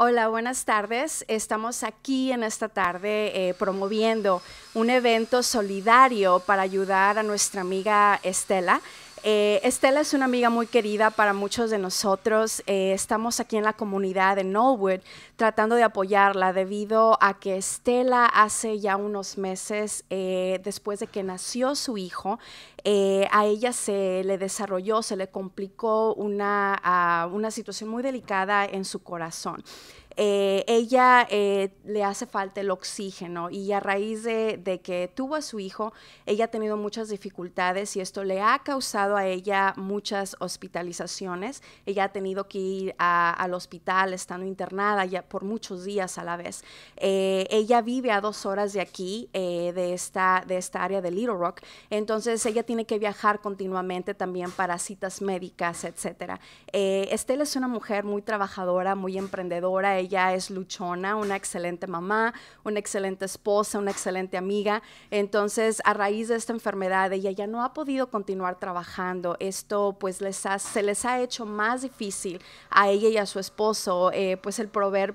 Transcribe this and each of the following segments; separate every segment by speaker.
Speaker 1: Hola, buenas tardes. Estamos aquí en esta tarde eh, promoviendo un evento solidario para ayudar a nuestra amiga Estela. Eh, Estela es una amiga muy querida para muchos de nosotros. Eh, estamos aquí en la comunidad de Norwood tratando de apoyarla debido a que Estela hace ya unos meses, eh, después de que nació su hijo, eh, a ella se le desarrolló, se le complicó una, ah, una situación muy delicada en su corazón. Eh, ella le hace falta el oxígeno y a raíz de, que tuvo a su hijo, ella ha tenido muchas dificultades y esto le ha causado a ella muchas hospitalizaciones. Ella ha tenido que ir al hospital estando internada por muchos días a la vez. Eh, ella vive a dos horas de aquí, eh, de, esta, de esta área de Little Rock, entonces ella tiene que viajar continuamente también para citas médicas, etc. Eh, Estela es una mujer muy trabajadora, muy emprendedora, ella es luchona, una excelente mamá, una excelente esposa, una excelente amiga, entonces a raíz de esta enfermedad ella ya no ha podido continuar trabajando, esto pues les se les ha hecho más difícil a ella y a su esposo, eh, pues el proveer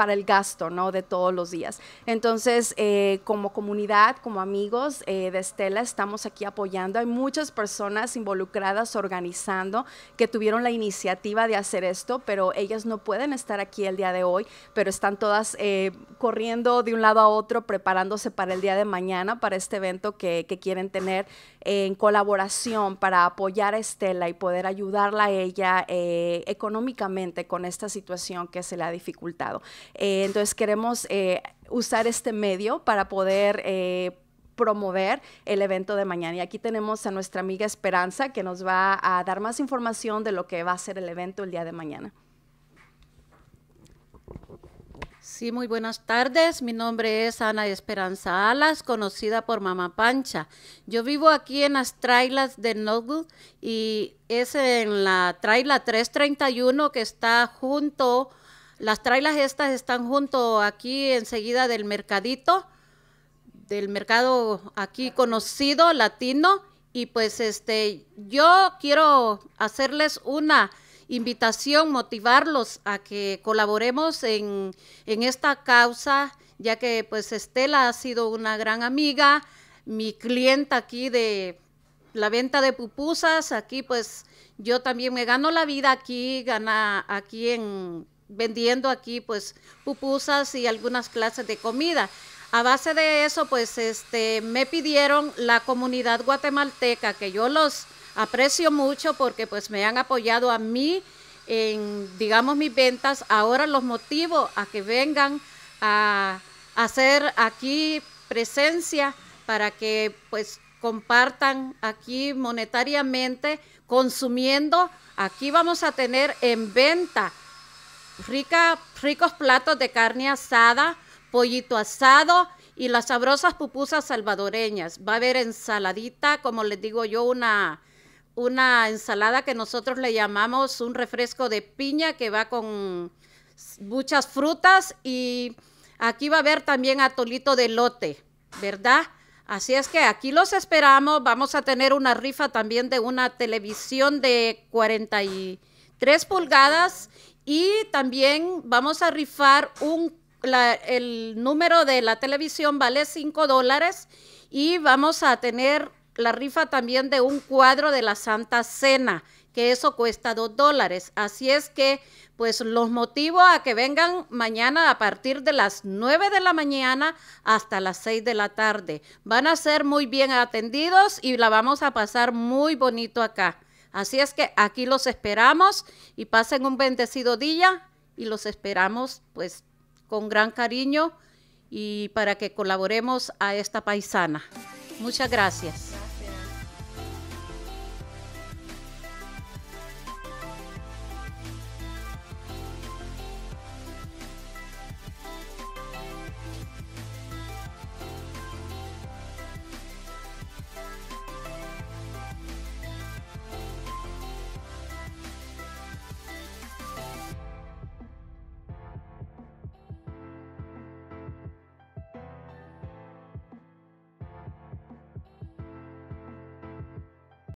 Speaker 1: para el gasto, ¿no? De todos los días. Entonces, eh, como comunidad, como amigos eh, de Estela, estamos aquí apoyando. Hay muchas personas involucradas organizando que tuvieron la iniciativa de hacer esto, pero ellas no pueden estar aquí el día de hoy, pero están todas eh, corriendo de un lado a otro, preparándose para el día de mañana, para este evento que, que quieren tener en colaboración para apoyar a Estela y poder ayudarla a ella económicamente con esta situación que se le ha dificultado. Eh, entonces queremos eh, usar este medio para poder... Eh, promover el evento de mañana. Y aquí tenemos a nuestra amiga Esperanza que nos va a dar más información de lo que va a ser el evento el día de mañana.
Speaker 2: Sí, muy buenas tardes. Mi nombre es Ana Esperanza Alas, conocida por Mamá Pancha. Yo vivo aquí en las trailas de Nogu y es en la traila 331 que está junto las trailas estas están junto aquí enseguida del mercadito, del mercado aquí conocido, latino. Y pues este, yo quiero hacerles una invitación, motivarlos a que colaboremos en, en esta causa, ya que pues Estela ha sido una gran amiga, mi clienta aquí de la venta de pupusas, aquí pues yo también me gano la vida aquí, gana aquí en vendiendo aquí pues pupusas y algunas clases de comida. A base de eso, pues este, me pidieron la comunidad guatemalteca, que yo los aprecio mucho porque pues me han apoyado a mí en, digamos, mis ventas. Ahora los motivo a que vengan a, hacer aquí presencia para que pues compartan aquí monetariamente, consumiendo. Aquí vamos a tener en venta rica, ricos platos de carne asada, pollito asado y las sabrosas pupusas salvadoreñas. Va a haber ensaladita, como les digo yo, una, una ensalada que nosotros le llamamos un refresco de piña que va con muchas frutas y aquí va a haber también atolito de lote, ¿verdad? Así es que aquí los esperamos. Vamos a tener una rifa también de una televisión de 43 pulgadas y también vamos a rifar un, el número de la televisión vale 5 dólares y vamos a tener la rifa también de un cuadro de la Santa Cena, que eso cuesta 2 dólares. Así es que, pues los motivo a que vengan mañana a partir de las 9 de la mañana hasta las 6 de la tarde. Van a ser muy bien atendidos y la vamos a pasar muy bonito acá. Así es que aquí los esperamos y pasen un bendecido día y los esperamos pues con gran cariño y para que colaboremos a esta paisana. Muchas gracias.